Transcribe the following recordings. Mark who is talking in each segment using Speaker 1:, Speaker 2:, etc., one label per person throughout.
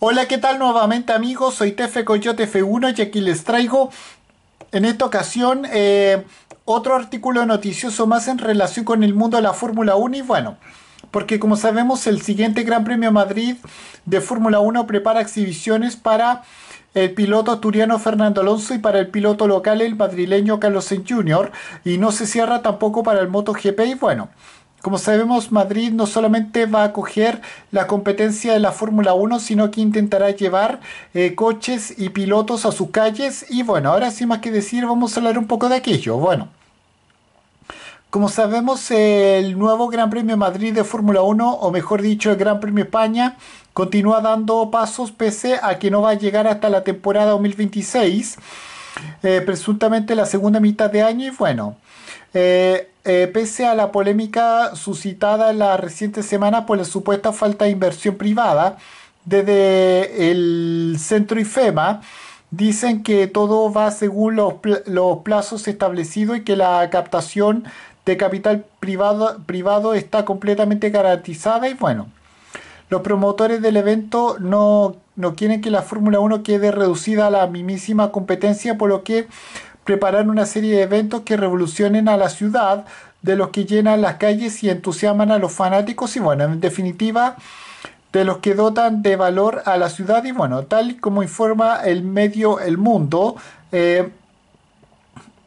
Speaker 1: Hola, ¿qué tal nuevamente amigos? Soy Tefe Coyote F1 y aquí les traigo en esta ocasión eh, otro artículo noticioso más en relación con el mundo de la Fórmula 1 y bueno, porque como sabemos el siguiente Gran Premio Madrid de Fórmula 1 prepara exhibiciones para el piloto asturiano Fernando Alonso y para el piloto local el madrileño Carlos Sainz Jr. y no se cierra tampoco para el MotoGP y bueno, como sabemos, Madrid no solamente va a acoger la competencia de la Fórmula 1, sino que intentará llevar eh, coches y pilotos a sus calles. Y bueno, ahora sin más que decir, vamos a hablar un poco de aquello. Bueno, como sabemos, el nuevo Gran Premio Madrid de Fórmula 1, o mejor dicho, el Gran Premio España, continúa dando pasos pese a que no va a llegar hasta la temporada 2026, eh, presuntamente la segunda mitad de año. Y bueno, eh, eh, pese a la polémica suscitada en la reciente semana por la supuesta falta de inversión privada, desde el centro IFEMA dicen que todo va según los, plazos establecidos y que la captación de capital privado, está completamente garantizada y bueno, los promotores del evento no, no quieren que la Fórmula 1 quede reducida a la mismísima competencia, por lo que ...preparan una serie de eventos que revolucionen a la ciudad, de los que llenan las calles y entusiasman a los fanáticos y bueno, en definitiva, de los que dotan de valor a la ciudad y bueno, tal y como informa el medio El Mundo, eh,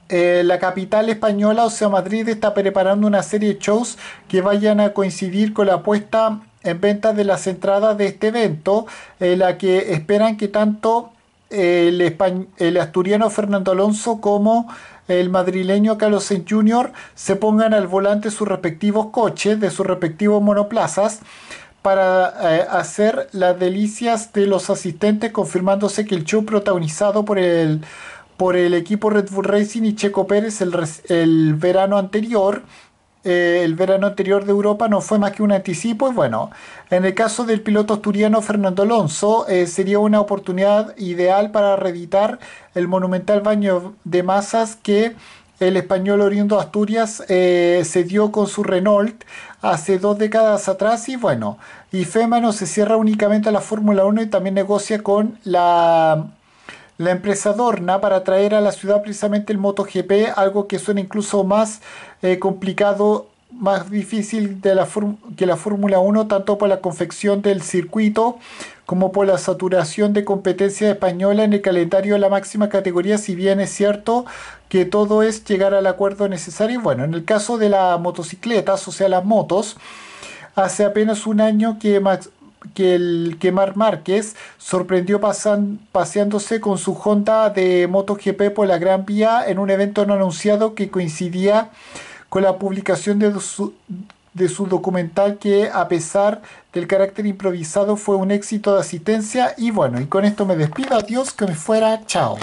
Speaker 1: eh, la capital española, o sea, Madrid, está preparando una serie de shows que vayan a coincidir con la puesta en venta de las entradas de este evento, en eh, la que esperan que tanto el, asturiano Fernando Alonso como el madrileño Carlos Sainz Jr. se pongan al volante sus respectivos coches, de sus respectivos monoplazas, para eh, hacer las delicias de los asistentes, confirmándose que el show protagonizado por el, por el equipo Red Bull Racing y Checo Pérez el verano anterior eh, el verano anterior de Europa no fue más que un anticipo y bueno, en el caso del piloto asturiano Fernando Alonso eh, sería una oportunidad ideal para reeditar el monumental baño de masas que el español oriundo de Asturias se eh, dio con su Renault hace dos décadas atrás y bueno, y Fema no se cierra únicamente a la Fórmula 1 y también negocia con la la empresa adorna para traer a la ciudad precisamente el MotoGP, algo que suena incluso más eh, complicado más difícil que la Fórmula 1, tanto por la confección del circuito como por la saturación de competencia española en el calendario de la máxima categoría, si bien es cierto que todo es llegar al acuerdo necesario. Bueno, en el caso de las motocicletas, o sea, las motos, hace apenas un año que que el que Mar Márquez sorprendió paseándose con su Honda de MotoGP por la Gran Vía en un evento no anunciado que coincidía con la publicación de su, de su documental que a pesar del carácter improvisado fue un éxito de asistencia y bueno, y con esto me despido, adiós, que me fuera, chao.